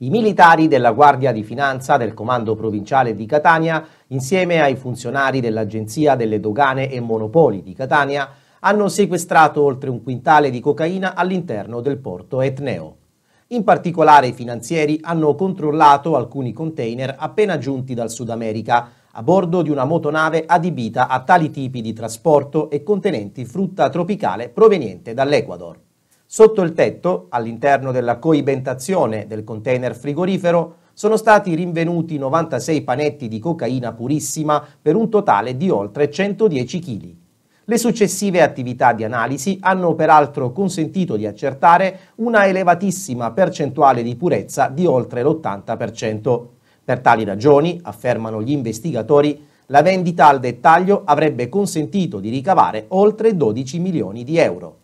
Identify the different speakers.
Speaker 1: I militari della Guardia di Finanza del Comando Provinciale di Catania, insieme ai funzionari dell'Agenzia delle Dogane e Monopoli di Catania, hanno sequestrato oltre un quintale di cocaina all'interno del porto etneo. In particolare i finanzieri hanno controllato alcuni container appena giunti dal Sud America a bordo di una motonave adibita a tali tipi di trasporto e contenenti frutta tropicale proveniente dall'Ecuador. Sotto il tetto, all'interno della coibentazione del container frigorifero, sono stati rinvenuti 96 panetti di cocaina purissima per un totale di oltre 110 kg. Le successive attività di analisi hanno peraltro consentito di accertare una elevatissima percentuale di purezza di oltre l'80%. Per tali ragioni, affermano gli investigatori, la vendita al dettaglio avrebbe consentito di ricavare oltre 12 milioni di euro.